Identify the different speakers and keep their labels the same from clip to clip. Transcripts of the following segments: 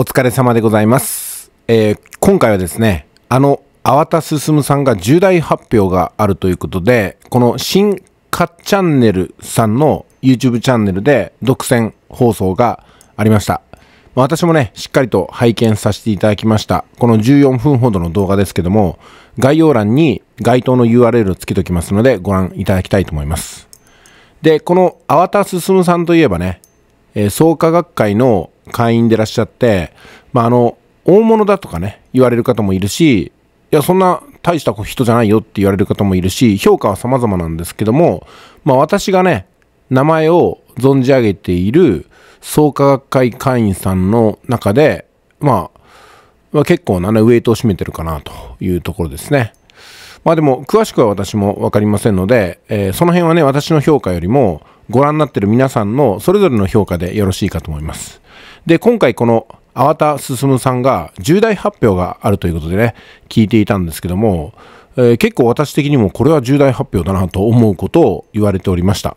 Speaker 1: お疲れ様でございます、えー、今回はですねあの粟田進さんが重大発表があるということでこの新カッチャンネルさんの YouTube チャンネルで独占放送がありました私もね、しっかりと拝見させていただきました。この14分ほどの動画ですけども、概要欄に該当の URL をつけておきますので、ご覧いただきたいと思います。で、この粟田進さんといえばね、え創価学会の会員でらっしゃって、まあ、あの、大物だとかね、言われる方もいるし、いや、そんな大した人じゃないよって言われる方もいるし、評価は様々なんですけども、まあ私がね、名前を存じ上げている創価学会会員さんの中で、まあ、まあ、結構なね、ウェイトを占めてるかなというところですね。まあでも、詳しくは私もわかりませんので、えー、その辺はね、私の評価よりも、ご覧になってる皆さんのそれぞれの評価でよろしいかと思います。で、今回この粟田進さんが重大発表があるということでね、聞いていたんですけども、えー、結構私的にもこれは重大発表だなと思うことを言われておりました。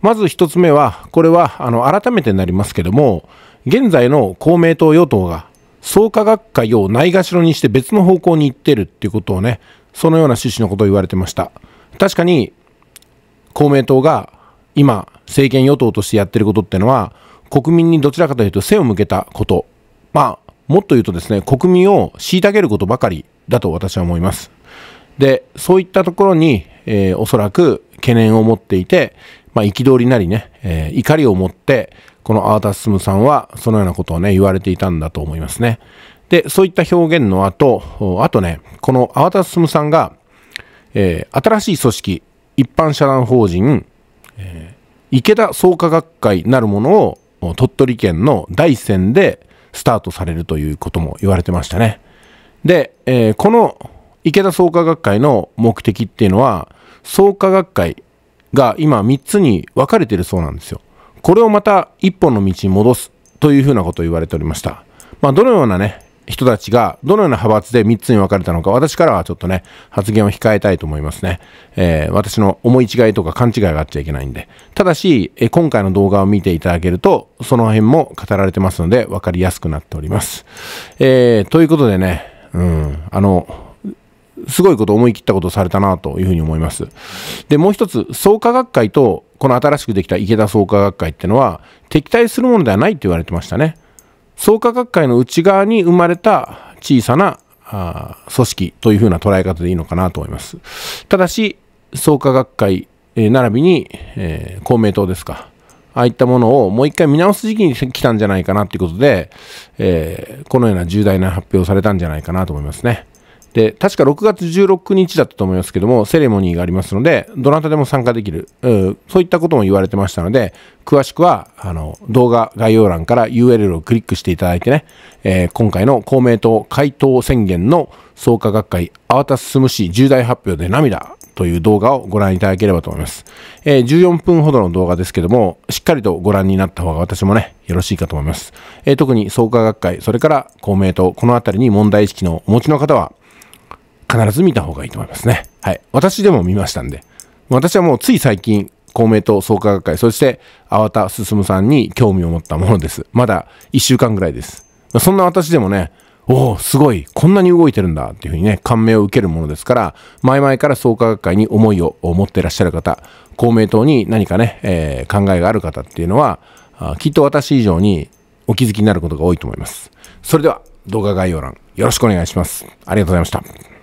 Speaker 1: まず一つ目は、これはあの改めてになりますけども、現在の公明党与党が創価学会をないがしろにして別の方向に行ってるっていうことをね、そのような趣旨のことを言われてました。確かに公明党が今政権与党としてやってることってのは国民にどちらかというと背を向けたこと、まあ、もっと言うとですね、国民を虐げることばかりだと私は思います。で、そういったところに、えー、おそらく懸念を持っていて、まあ、憤りなりね、えー、怒りを持って、このアータス・スムさんはそのようなことをね、言われていたんだと思いますね。で、そういった表現の後、あとね、このアータス・スムさんが、えー、新しい組織、一般社団法人、えー、池田創価学会なるものを鳥取県の大山でスタートされるということも言われてましたね。で、えー、この池田創価学会の目的っていうのは、創価学会が今3つに分かれてるそうなんですよ。これをまた一本の道に戻すというふうなことを言われておりました。まあ、どのようなね、人たちがどのような派閥で3つに分かれたのか、私からはちょっとね、発言を控えたいと思いますね。えー、私の思い違いとか勘違いがあっちゃいけないんで。ただし、え今回の動画を見ていただけると、その辺も語られてますので、分かりやすくなっております。えー、ということでね、うん、あの、すごいこと思い切ったことされたなというふうに思います。で、もう一つ、創価学会と、この新しくできた池田創価学会ってのは、敵対するものではないって言われてましたね。創価学会の内側に生まれた小さなあ組織というふうな捉え方でいいのかなと思います。ただし、創価学会、えー、並びに、えー、公明党ですか。ああいったものをもう一回見直す時期に来たんじゃないかなということで、えー、このような重大な発表をされたんじゃないかなと思いますね。で、確か6月16日だったと思いますけども、セレモニーがありますので、どなたでも参加できる、うそういったことも言われてましたので、詳しくは、あの、動画概要欄から URL をクリックしていただいてね、えー、今回の公明党回答宣言の創価学会、慌たすむし重大発表で涙という動画をご覧いただければと思います。えー、14分ほどの動画ですけども、しっかりとご覧になった方が私もね、よろしいかと思います。えー、特に創価学会、それから公明党、この辺りに問題意識のお持ちの方は、必ず見た方がいいと思いますね。はい。私でも見ましたんで。私はもうつい最近、公明党総科学会、そして、粟田進さんに興味を持ったものです。まだ1週間ぐらいです。そんな私でもね、おお、すごい、こんなに動いてるんだっていうふうにね、感銘を受けるものですから、前々から総科学会に思いを持っていらっしゃる方、公明党に何かね、えー、考えがある方っていうのは、きっと私以上にお気づきになることが多いと思います。それでは、動画概要欄、よろしくお願いします。ありがとうございました。